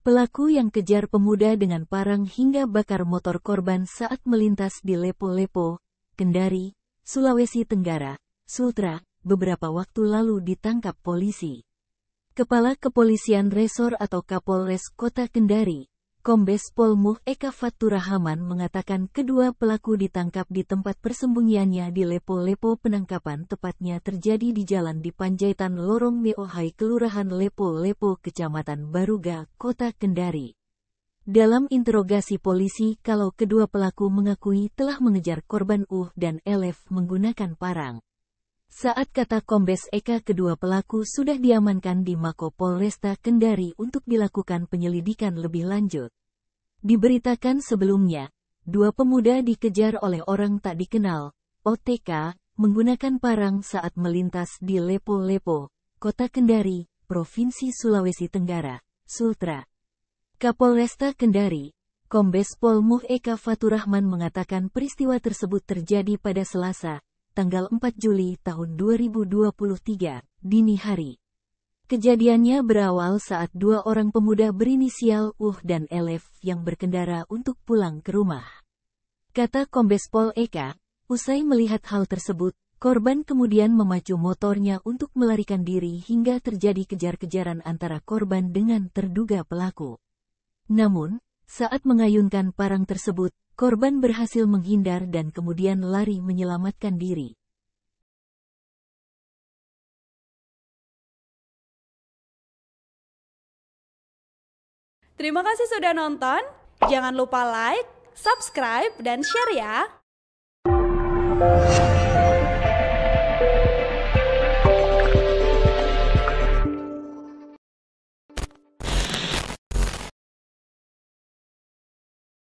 Pelaku yang kejar pemuda dengan parang hingga bakar motor korban saat melintas di Lepo-Lepo, Kendari, Sulawesi Tenggara, Sultra, beberapa waktu lalu ditangkap polisi. Kepala Kepolisian Resor atau Kapolres Kota Kendari, Kombes Pol Eka Faturahaman mengatakan kedua pelaku ditangkap di tempat persembunyiannya di Lepo-Lepo. Penangkapan tepatnya terjadi di jalan di Panjaitan Lorong Meohai, Kelurahan Lepo-Lepo, Kecamatan Baruga, Kota Kendari. Dalam interogasi polisi, kalau kedua pelaku mengakui telah mengejar korban Uh dan Elef menggunakan parang. Saat kata Kombes Eka kedua pelaku sudah diamankan di Mako Polresta Kendari untuk dilakukan penyelidikan lebih lanjut. Diberitakan sebelumnya, dua pemuda dikejar oleh orang tak dikenal, OTK, menggunakan parang saat melintas di Lepo-Lepo, Kota Kendari, Provinsi Sulawesi Tenggara, Sultra. Kapolresta Kendari, Kombes Pol Muh Eka Faturahman mengatakan peristiwa tersebut terjadi pada Selasa, tanggal 4 Juli tahun 2023, dini hari. Kejadiannya berawal saat dua orang pemuda berinisial Uh dan Elef yang berkendara untuk pulang ke rumah. Kata Kombes Pol Eka, usai melihat hal tersebut, korban kemudian memacu motornya untuk melarikan diri hingga terjadi kejar-kejaran antara korban dengan terduga pelaku. Namun, saat mengayunkan parang tersebut, Korban berhasil menghindar dan kemudian lari menyelamatkan diri. Terima kasih sudah nonton. Jangan lupa like, subscribe, dan share ya.